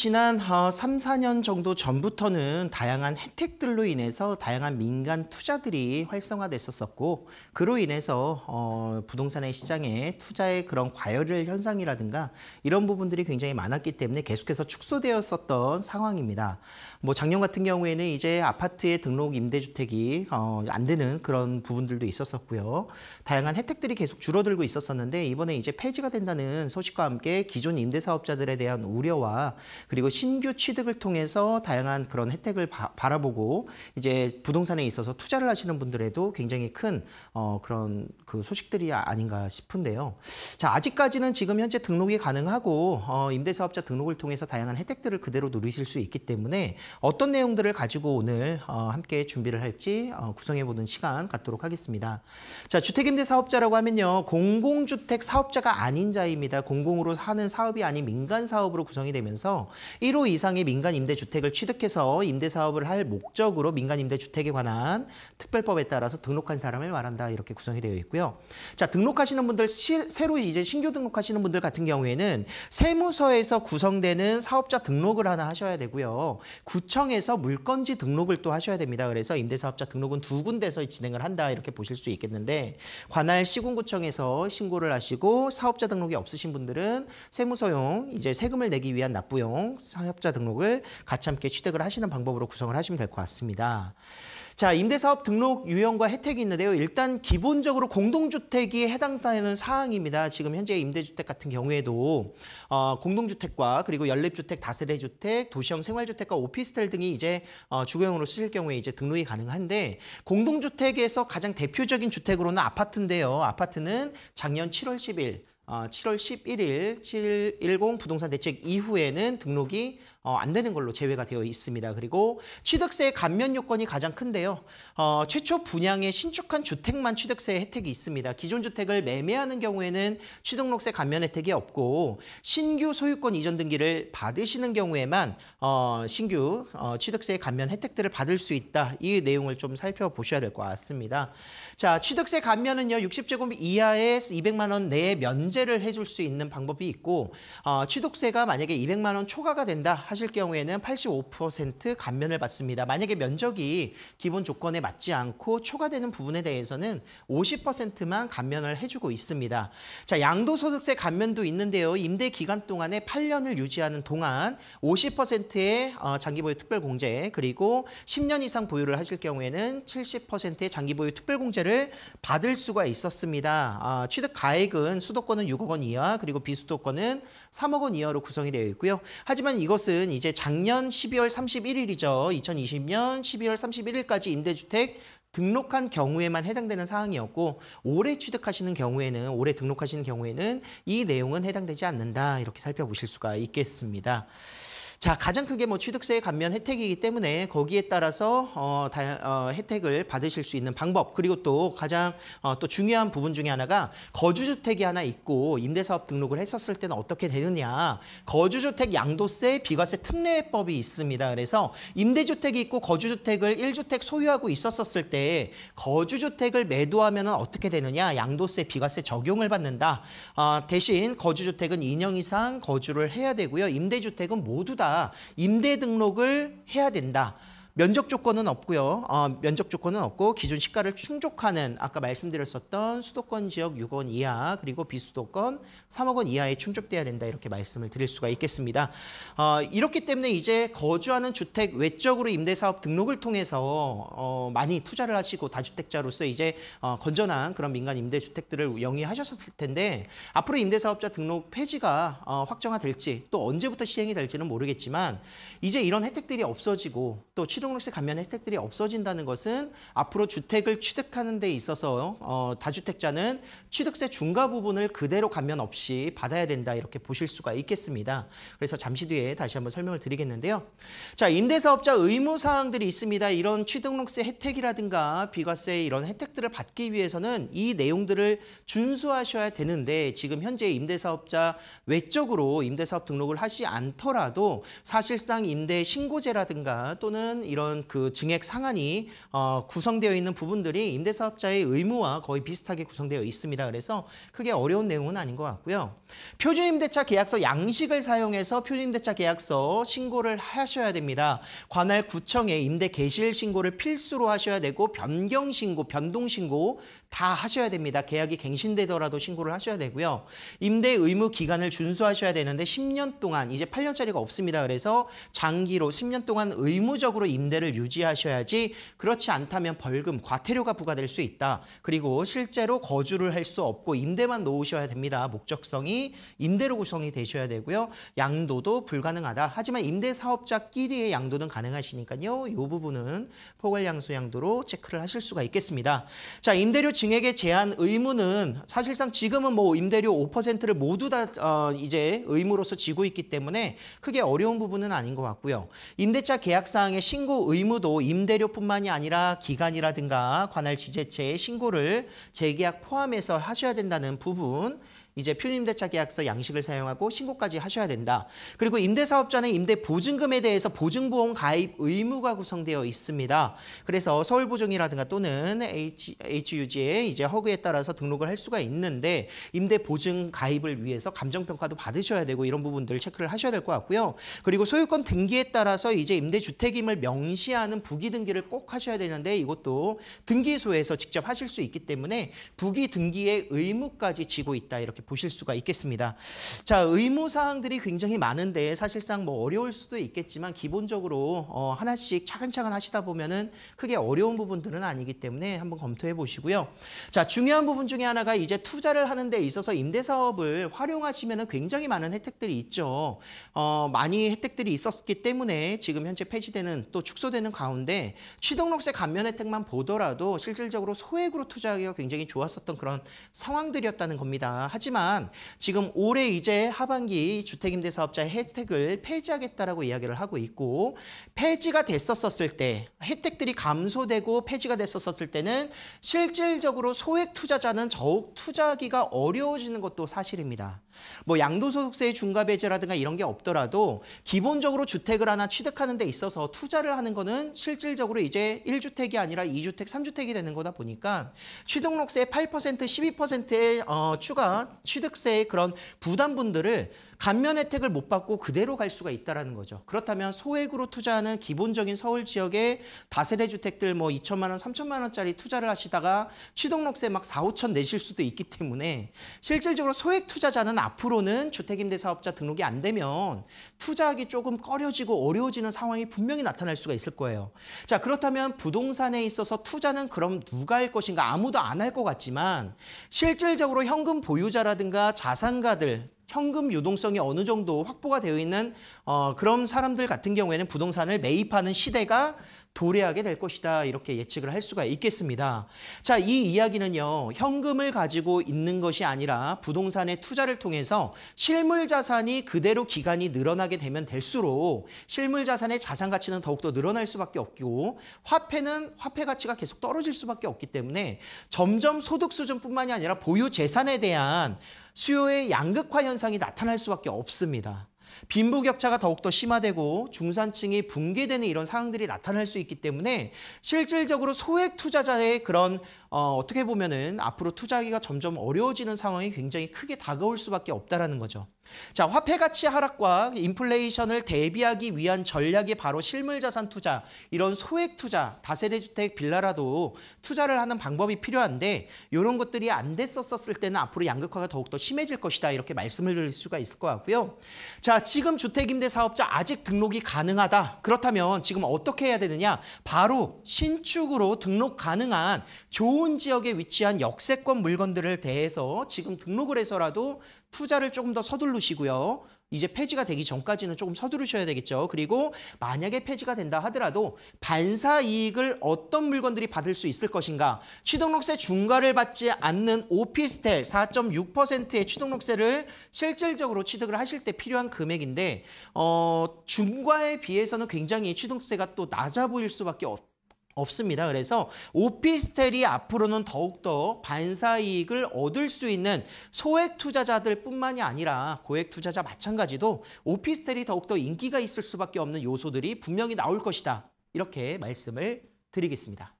지난 3, 어, 4년 정도 전부터는 다양한 혜택들로 인해서 다양한 민간 투자들이 활성화됐었었고 그로 인해서 어, 부동산의 시장에 투자의 그런 과열 현상이라든가 이런 부분들이 굉장히 많았기 때문에 계속해서 축소되었었던 상황입니다. 뭐 작년 같은 경우에는 이제 아파트의 등록 임대주택이 어, 안 되는 그런 부분들도 있었었고요. 다양한 혜택들이 계속 줄어들고 있었었는데 이번에 이제 폐지가 된다는 소식과 함께 기존 임대사업자들에 대한 우려와 그리고 신규 취득을 통해서 다양한 그런 혜택을 바, 바라보고 이제 부동산에 있어서 투자를 하시는 분들에도 굉장히 큰 어, 그런 그 소식들이 아, 아닌가 싶은데요. 자 아직까지는 지금 현재 등록이 가능하고 어, 임대사업자 등록을 통해서 다양한 혜택들을 그대로 누리실 수 있기 때문에 어떤 내용들을 가지고 오늘 어, 함께 준비를 할지 어, 구성해보는 시간 갖도록 하겠습니다. 자 주택임대사업자라고 하면요 공공주택 사업자가 아닌 자입니다. 공공으로 하는 사업이 아닌 민간 사업으로 구성이 되면서 1호 이상의 민간 임대주택을 취득해서 임대사업을 할 목적으로 민간 임대주택에 관한 특별법에 따라서 등록한 사람을 말한다 이렇게 구성이 되어 있고요. 자 등록하시는 분들 시, 새로 이제 신규 등록하시는 분들 같은 경우에는 세무서에서 구성되는 사업자 등록을 하나 하셔야 되고요. 구청에서 물건지 등록을 또 하셔야 됩니다. 그래서 임대사업자 등록은 두 군데서 진행을 한다 이렇게 보실 수 있겠는데 관할 시군구청에서 신고를 하시고 사업자 등록이 없으신 분들은 세무서용 이제 세금을 내기 위한 납부용 금융 사업자 등록을 같이 함께 취득을 하시는 방법으로 구성을 하시면 될 것 같습니다. 자, 임대사업 등록 유형과 혜택이 있는데요. 일단 기본적으로 공동주택이 해당되는 사항입니다. 지금 현재 임대주택 같은 경우에도 어, 공동주택과 그리고 연립주택, 다세대주택, 도시형 생활주택과 오피스텔 등이 이제 어, 주거용으로 쓰실 경우에 이제 등록이 가능한데 공동주택에서 가장 대표적인 주택으로는 아파트인데요. 아파트는 작년 7월 10일 7월 11일 710 부동산 대책 이후에는 등록이 어, 안 되는 걸로 제외가 되어 있습니다. 그리고 취득세 감면 요건이 가장 큰데요. 어, 최초 분양에 신축한 주택만 취득세 혜택이 있습니다. 기존 주택을 매매하는 경우에는 취득록세 감면 혜택이 없고 신규 소유권 이전 등기를 받으시는 경우에만 어, 신규 어, 취득세 감면 혜택들을 받을 수 있다. 이 내용을 좀 살펴보셔야 될 것 같습니다. 자, 취득세 감면은요. 60제곱 이하의 200만 원 내에 면제를 해줄 수 있는 방법이 있고 어, 취득세가 만약에 200만 원 초과가 된다. 하실 경우에는 85% 감면을 받습니다. 만약에 면적이 기본 조건에 맞지 않고 초과되는 부분에 대해서는 50%만 감면을 해주고 있습니다. 자, 양도소득세 감면도 있는데요. 임대 기간 동안에 8년을 유지하는 동안 50%의 어, 장기보유 특별공제 그리고 10년 이상 보유를 하실 경우에는 70%의 장기보유 특별공제를 받을 수가 있었습니다. 아, 취득 가액은 수도권은 6억 원 이하 그리고 비수도권은 3억 원 이하로 구성이 되어 있고요. 하지만 이것은 것은 이제 작년 12월 31일이죠. 2020년 12월 31일까지 임대주택 등록한 경우에만 해당되는 사항이었고 올해 취득하시는 경우에는 올해 등록하시는 경우에는 이 내용은 해당되지 않는다 이렇게 살펴보실 수가 있겠습니다. 자, 가장 크게 뭐 취득세 감면 혜택이기 때문에 거기에 따라서 어, 다, 어, 혜택을 받으실 수 있는 방법 그리고 또 가장 어, 또 중요한 부분 중에 하나가 거주주택이 하나 있고 임대사업 등록을 했었을 때는 어떻게 되느냐 거주주택 양도세 비과세 특례법이 있습니다. 그래서 임대주택이 있고 거주주택을 1주택 소유하고 있었었을 때 거주주택을 매도하면 어떻게 되느냐 양도세 비과세 적용을 받는다. 어, 대신 거주주택은 2년 이상 거주를 해야 되고요. 임대주택은 모두 다 임대 등록을 해야 된다. 면적 조건은 없고요. 어, 면적 조건은 없고 기준 시가를 충족하는 아까 말씀드렸었던 수도권 지역 6원 이하 그리고 비수도권 3억 원 이하에 충족돼야 된다 이렇게 말씀을 드릴 수가 있겠습니다. 어, 이렇기 때문에 이제 거주하는 주택 외적으로 임대사업 등록을 통해서 어, 많이 투자를 하시고 다주택자로서 이제 어, 건전한 그런 민간 임대주택들을 영위하셨을 텐데 앞으로 임대사업자 등록 폐지가 어, 확정화될지 또 언제부터 시행이 될지는 모르겠지만 이제 이런 혜택들이 없어지고 또 치료 신용록세 감면 혜택들이 없어진다는 것은 앞으로 주택을 취득하는 데 있어서 어, 다주택자는 취득세 중과 부분을 그대로 감면 없이 받아야 된다 이렇게 보실 수가 있겠습니다. 그래서 잠시 뒤에 다시 한번 설명을 드리겠는데요. 자 임대사업자 의무사항들이 있습니다. 이런 취득록세 혜택이라든가 비과세 이런 혜택들을 받기 위해서는 이 내용들을 준수하셔야 되는데 지금 현재 임대사업자 외적으로 임대사업 등록을 하지 않더라도 사실상 임대 신고제라든가 또는 이런 이런 그 증액 상한이 어, 구성되어 있는 부분들이 임대사업자의 의무와 거의 비슷하게 구성되어 있습니다. 그래서 크게 어려운 내용은 아닌 것 같고요. 표준임대차 계약서 양식을 사용해서 표준임대차 계약서 신고를 하셔야 됩니다. 관할 구청에 임대 개실 신고를 필수로 하셔야 되고 변경 신고, 변동 신고 다 하셔야 됩니다. 계약이 갱신되더라도 신고를 하셔야 되고요. 임대 의무 기간을 준수하셔야 되는데 10년 동안 이제 8년짜리가 없습니다. 그래서 장기로 10년 동안 의무적으로 임대를 유지하셔야지 그렇지 않다면 벌금, 과태료가 부과될 수 있다. 그리고 실제로 거주를 할 수 없고 임대만 놓으셔야 됩니다. 목적성이 임대로 구성이 되셔야 되고요. 양도도 불가능하다. 하지만 임대 사업자끼리의 양도는 가능하시니까요. 이 부분은 포괄 양수 양도로 체크를 하실 수가 있겠습니다. 자, 임대료 증액의 제한 의무는 사실상 지금은 뭐 임대료 5%를 모두 다 어, 이제 의무로서 지고 있기 때문에 크게 어려운 부분은 아닌 것 같고요. 임대차 계약사항의 신고 의무도 임대료뿐만이 아니라 기간이라든가 관할 지자체의 신고를 재계약 포함해서 하셔야 된다는 부분 이제 표임대차 계약서 양식을 사용하고 신고까지 하셔야 된다. 그리고 임대사업자는 임대 보증금에 대해서 보증보험 가입 의무가 구성되어 있습니다. 그래서 서울보증이라든가 또는 H, HUG의 이제 허그에 따라서 등록을 할 수가 있는데 임대 보증 가입을 위해서 감정평가도 받으셔야 되고 이런 부분들 체크를 하셔야 될 것 같고요. 그리고 소유권 등기에 따라서 이제 임대주택임을 명시하는 부기등기를 꼭 하셔야 되는데 이것도 등기소에서 직접 하실 수 있기 때문에 부기등기의 의무까지 지고 있다 이렇게 보실 수가 있겠습니다. 자, 의무사항들이 굉장히 많은데 사실상 뭐 어려울 수도 있겠지만 기본적으로 어, 하나씩 차근차근 하시다 보면은 크게 어려운 부분들은 아니기 때문에 한번 검토해 보시고요. 자, 중요한 부분 중에 하나가 이제 투자를 하는 데 있어서 임대사업을 활용하시면은 굉장히 많은 혜택들이 있죠. 어, 많이 혜택들이 있었기 때문에 지금 현재 폐지되는 또 축소되는 가운데 취등록세 감면 혜택만 보더라도 실질적으로 소액으로 투자하기가 굉장히 좋았었던 그런 상황들이었다는 겁니다. 하지만 하지만 지금 올해 이제 하반기 주택임대 사업자 혜택을 폐지하겠다라고 이야기를 하고 있고 폐지가 됐었었을 때 혜택들이 감소되고 폐지가 됐었었을 때는 실질적으로 소액 투자자는 저욱 투자하기가 어려워지는 것도 사실입니다. 뭐 양도소득세의 중과 배제라든가 이런 게 없더라도 기본적으로 주택을 하나 취득하는 데 있어서 투자를 하는 거는 실질적으로 이제 1주택이 아니라 2주택, 3주택이 되는 거다 보니까 취득록세 8%, 12%의 어, 추가 취득세의 그런 부담분들을 감면 혜택을 못 받고 그대로 갈 수가 있다라는 거죠. 그렇다면 소액으로 투자하는 기본적인 서울 지역의 다세대 주택들 뭐 2천만 원, 3천만 원짜리 투자를 하시다가 취득록세 막 4, 5천 내실 수도 있기 때문에 실질적으로 소액 투자자는 앞으로는 주택임대 사업자 등록이 안 되면 투자하기 조금 꺼려지고 어려워지는 상황이 분명히 나타날 수가 있을 거예요. 자 그렇다면 부동산에 있어서 투자는 그럼 누가 할 것인가 아무도 안 할 것 같지만 실질적으로 현금 보유자라든가 자산가들 현금 유동성이 어느 정도 확보가 되어 있는 어, 그런 사람들 같은 경우에는 부동산을 매입하는 시대가 도래하게 될 것이다. 이렇게 예측을 할 수가 있겠습니다. 자, 이 이야기는요. 현금을 가지고 있는 것이 아니라 부동산의 투자를 통해서 실물 자산이 그대로 기간이 늘어나게 되면 될수록 실물 자산의 자산 가치는 더욱더 늘어날 수밖에 없고 화폐는 화폐 가치가 계속 떨어질 수밖에 없기 때문에 점점 소득 수준뿐만이 아니라 보유 재산에 대한 수요의 양극화 현상이 나타날 수밖에 없습니다. 빈부격차가 더욱더 심화되고 중산층이 붕괴되는 이런 상황들이 나타날 수 있기 때문에 실질적으로 소액 투자자의 그런 어, 어떻게 보면은 앞으로 투자하기가 점점 어려워지는 상황이 굉장히 크게 다가올 수밖에 없다라는 거죠. 자, 화폐 가치 하락과 인플레이션을 대비하기 위한 전략이 바로 실물 자산 투자, 이런 소액 투자, 다세대 주택, 빌라라도 투자를 하는 방법이 필요한데 이런 것들이 안 됐었을 때는 앞으로 양극화가 더욱더 심해질 것이다. 이렇게 말씀을 드릴 수가 있을 것 같고요. 자, 지금 주택 임대 사업자 아직 등록이 가능하다. 그렇다면 지금 어떻게 해야 되느냐? 바로 신축으로 등록 가능한 좋은 좋은 지역에 위치한 역세권 물건들을 대해서 지금 등록을 해서라도 투자를 조금 더 서두르시고요. 이제 폐지가 되기 전까지는 조금 서두르셔야 되겠죠. 그리고 만약에 폐지가 된다 하더라도 반사 이익을 어떤 물건들이 받을 수 있을 것인가. 취등록세 중과를 받지 않는 오피스텔 4.6%의 취등록세를 실질적으로 취득을 하실 때 필요한 금액인데 어, 중과에 비해서는 굉장히 취득세가 또 낮아 보일 수밖에 없 없습니다. 그래서 오피스텔이 앞으로는 더욱더 반사이익을 얻을 수 있는 소액 투자자들 뿐만이 아니라 고액 투자자 마찬가지도 오피스텔이 더욱더 인기가 있을 수밖에 없는 요소들이 분명히 나올 것이다. 이렇게 말씀을 드리겠습니다.